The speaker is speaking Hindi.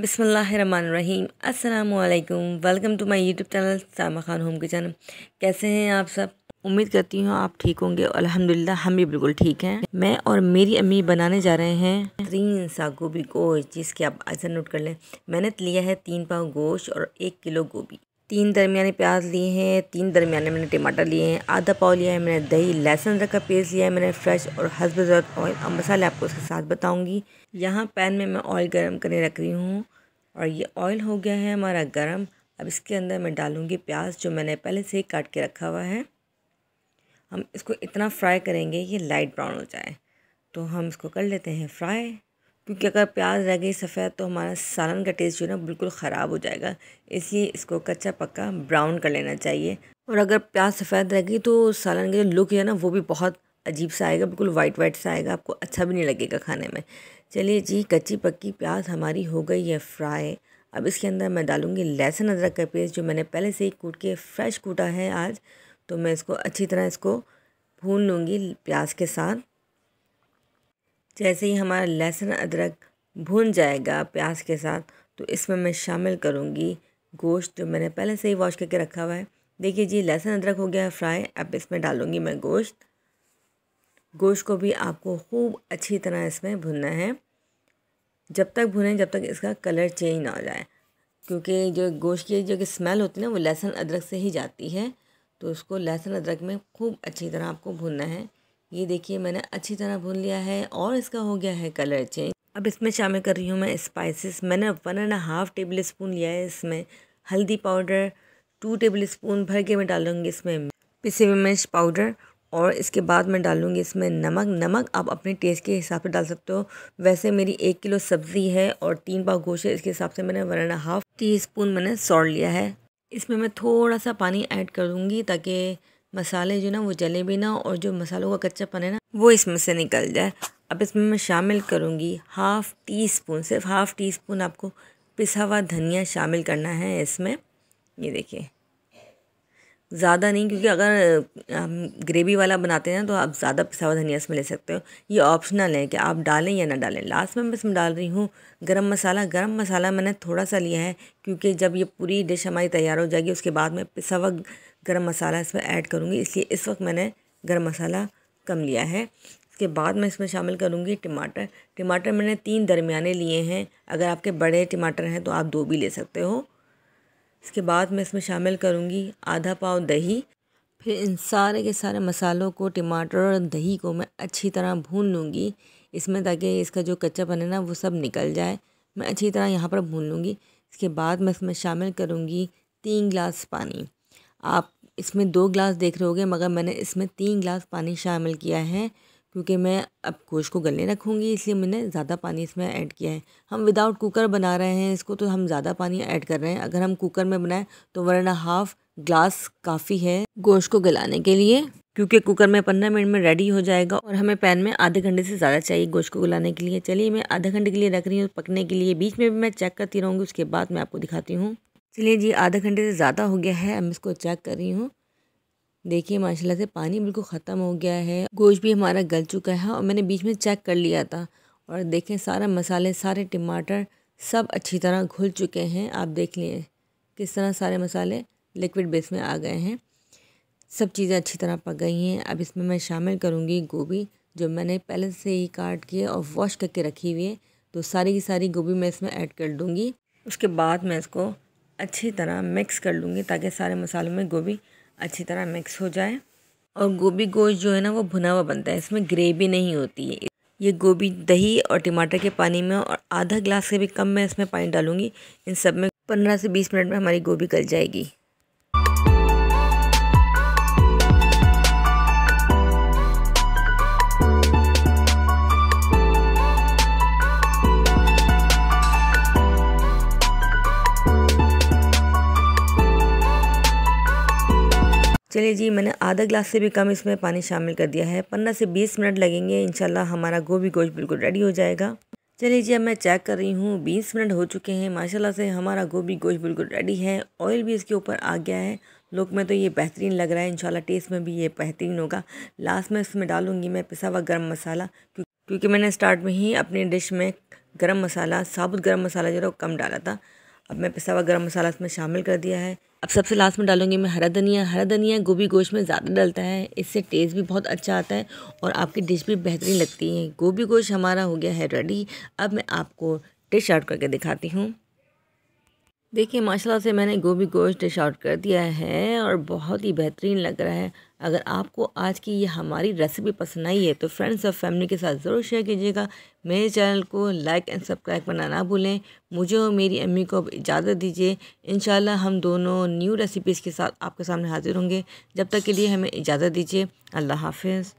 बिसमीम अल्लाम welcome to my YouTube channel Sama Khan home kitchen कैसे हैं आप सब उम्मीद करती हूँ आप ठीक होंगे अल्हम्दुलिल्लाह हम भी बिल्कुल ठीक हैं मैं और मेरी अम्मी बनाने जा रहे हैं तीन सा गोभी गोश्त जिसके आप अजर नोट कर लें मैंने लिया है तीन पाव गोश्त और एक किलो गोभी तीन दरमियाने प्याज लिए हैं तीन दरमियाने मैंने टमाटर लिए हैं आधा पाव लिया है मैंने दही लहसुन अदरक का पेस्ट लिया है मैंने फ्रेश और हसब ज़रूरत ऑयल और मसाले आपको उसके साथ बताऊंगी यहाँ पैन में मैं ऑयल गर्म करने रख रही हूँ और ये ऑयल हो गया है हमारा गर्म अब इसके अंदर मैं डालूँगी प्याज जो मैंने पहले से ही काट के रखा हुआ है हम इसको इतना फ्राई करेंगे ये लाइट ब्राउन हो जाए तो हम इसको कर लेते हैं फ्राई क्योंकि अगर प्याज रह गई सफ़ेद तो हमारा सालन का टेस्ट जो है ना बिल्कुल ख़राब हो जाएगा इसलिए इसको कच्चा पक्का ब्राउन कर लेना चाहिए और अगर प्याज सफ़ेद रह गई तो सालन का जो लुक है ना वो भी बहुत अजीब सा आएगा बिल्कुल वाइट वाइट सा आएगा आपको अच्छा भी नहीं लगेगा खाने में चलिए जी कच्ची पक्की प्याज हमारी हो गई है फ्राई अब इसके अंदर मैं डालूँगी लहसुन अदरक का पेस्ट जो मैंने पहले से ही कूट के फ्रेश कूटा है आज तो मैं इसको अच्छी तरह इसको भून लूँगी प्याज के साथ जैसे ही हमारा लहसुन अदरक भून जाएगा प्याज के साथ तो इसमें मैं शामिल करूँगी गोश्त जो मैंने पहले से ही वॉश करके रखा हुआ है देखिए जी लहसुन अदरक हो गया है फ्राई अब इसमें डालूँगी मैं गोश्त गोश्त को भी आपको खूब अच्छी तरह इसमें भुनना है जब तक भुने जब तक इसका कलर चेंज ना हो जाए क्योंकि जो गोश्त की जो कि स्मेल होती है ना वो लहसुन अदरक से ही जाती है तो उसको लहसुन अदरक में खूब अच्छी तरह आपको भुनना है ये देखिए मैंने अच्छी तरह भून लिया है और इसका हो गया है कलर चेंज अब इसमें शामिल कर रही हूँ मैं स्पाइसेस मैंने one and half tablespoon लिया है इसमें हल्दी पाउडर टू टेबल स्पून भर के मैं डालूँगी इसमें पिसे हुए मिर्च पाउडर और इसके बाद मैं डालूँगी इसमें नमक नमक आप अपने टेस्ट के हिसाब से डाल सकते हो वैसे मेरी एक किलो सब्ज़ी है और तीन पाव गोश्त है इसके हिसाब से मैंने one and half teaspoon मैंने सॉल्ट लिया है इसमें मैं थोड़ा सा पानी ऐड कर दूँगी ताकि मसाले जो ना वो जले भी ना और जो मसालों का कच्चापन है ना वो इसमें से निकल जाए अब इसमें मैं शामिल करूँगी हाफ़ टी स्पून सिर्फ हाफ़ टी स्पून आपको पिसा हुआ धनिया शामिल करना है इसमें ये देखिए ज़्यादा नहीं क्योंकि अगर हम ग्रेवी वाला बनाते हैं तो आप ज़्यादा पिसा हुआ धनिया इसमें ले सकते हो ये ऑप्शनल है कि आप डालें या ना डालें लास्ट में मैं इसमें डाल रही हूँ गरम मसाला गरम मसाला मैंने थोड़ा सा लिया है क्योंकि जब ये पूरी डिश हमारी तैयार हो जाएगी उसके बाद मैं पिसा हुआ गर्म मसाला इसमें ऐड करूँगी इसलिए इस वक्त मैंने गर्म मसाला कम लिया है इसके बाद मैं इसमें शामिल करूँगी टमाटर टमाटर मैंने तीन दरमियाने लिए हैं अगर आपके बड़े टमाटर हैं तो आप दो भी ले सकते हो इसके बाद मैं इसमें शामिल करूँगी आधा पाव दही फिर इन सारे के सारे मसालों को टमाटर और दही को मैं अच्छी तरह भून लूँगी इसमें ताकि इसका जो कच्चा है ना वो सब निकल जाए मैं अच्छी तरह यहाँ पर भून लूँगी इसके बाद मैं इसमें शामिल करूँगी तीन गिलास पानी आप इसमें दो गिलास देख रहे होगे मगर मैंने इसमें तीन गिलास पानी शामिल किया है क्योंकि मैं अब गोश्त को गलने रखूँगी इसलिए मैंने ज़्यादा पानी इसमें ऐड किया है हम विदाउट कुकर बना रहे हैं इसको तो हम ज़्यादा पानी ऐड कर रहे हैं अगर हम कुकर में बनाएं तो वन एंड हाफ ग्लास काफ़ी है गोश्त को गलाने के लिए क्योंकि कुकर में पंद्रह मिनट में रेडी हो जाएगा और हमें पैन में आधे घंटे से ज़्यादा चाहिए गोश्त को गलाने के लिए चलिए मैं आधे घंटे के लिए रख रही हूँ पकने के लिए बीच में भी मैं चेक करती रहूँगी उसके बाद मैं आपको दिखाती हूँ चलिए जी आधे घंटे से ज़्यादा हो गया है मैं इसको चेक कर रही हूँ देखिए माशाल्लाह से पानी बिल्कुल ख़त्म हो गया है गोश्त भी हमारा गल चुका है और मैंने बीच में चेक कर लिया था और देखें सारा मसाले सारे टमाटर सब अच्छी तरह घुल चुके हैं आप देख लें किस तरह सारे मसाले लिक्विड बेस में आ गए हैं सब चीज़ें अच्छी तरह पक गई हैं अब इसमें मैं शामिल करूँगी गोभी जो मैंने पहले से ही काट के और वॉश करके रखी हुई है तो सारी की सारी गोभी मैं इसमें ऐड कर दूँगी उसके बाद मैं इसको अच्छी तरह मिक्स कर लूँगी ताकि सारे मसालों में गोभी अच्छी तरह मिक्स हो जाए और गोभी गोश्त जो है ना वो भुना हुआ बनता है इसमें ग्रेवी नहीं होती है ये गोभी दही और टमाटर के पानी में और आधा गिलास से भी कम मैं इसमें पानी डालूँगी इन सब में पंद्रह से बीस मिनट में हमारी गोभी गल जाएगी चलिए जी मैंने आधा ग्लास से भी कम इसमें पानी शामिल कर दिया है पंद्रह से बीस मिनट लगेंगे इनशाला हमारा गोभी गोश्त बिल्कुल रेडी हो जाएगा चलिए जी अब मैं चेक कर रही हूँ बीस मिनट हो चुके हैं माशाल्लाह से हमारा गोभी गोश्त बिल्कुल रेडी है ऑयल भी इसके ऊपर आ गया है लुक में तो ये बेहतरीन लग रहा है इंशाल्लाह टेस्ट में भी ये बेहतरीन होगा लास्ट में इसमें डालूंगी मैं पिसा हुआ गर्म मसाला क्योंकि मैंने स्टार्ट में ही अपनी डिश में गर्म मसाला साबुत गर्म मसाला जो है कम डाला था अब मैं पिसा हुआ गर्म मसाला इसमें शामिल कर दिया है अब सबसे लास्ट में डालूंगी मैं हरा धनिया हरा धनिया गोभी गोश्त में ज़्यादा डलता है इससे टेस्ट भी बहुत अच्छा आता है और आपकी डिश भी बेहतरीन लगती है गोभी गोश्त हमारा हो गया है रेडी अब मैं आपको डिश आउट करके दिखाती हूँ देखिए माशाल्लाह से मैंने गोभी गोश्त डिश आउट कर दिया है और बहुत ही बेहतरीन लग रहा है अगर आपको आज की ये हमारी रेसिपी पसंद आई है तो फ्रेंड्स और फैमिली के साथ ज़रूर शेयर कीजिएगा मेरे चैनल को लाइक एंड सब्सक्राइब करना ना भूलें मुझे और मेरी अम्मी को अब इजाज़त दीजिए इन हम दोनों न्यू रेसिपीज़ के साथ आपके सामने हाजिर होंगे जब तक के लिए हमें इजाज़त दीजिए अल्लाह हाफिज़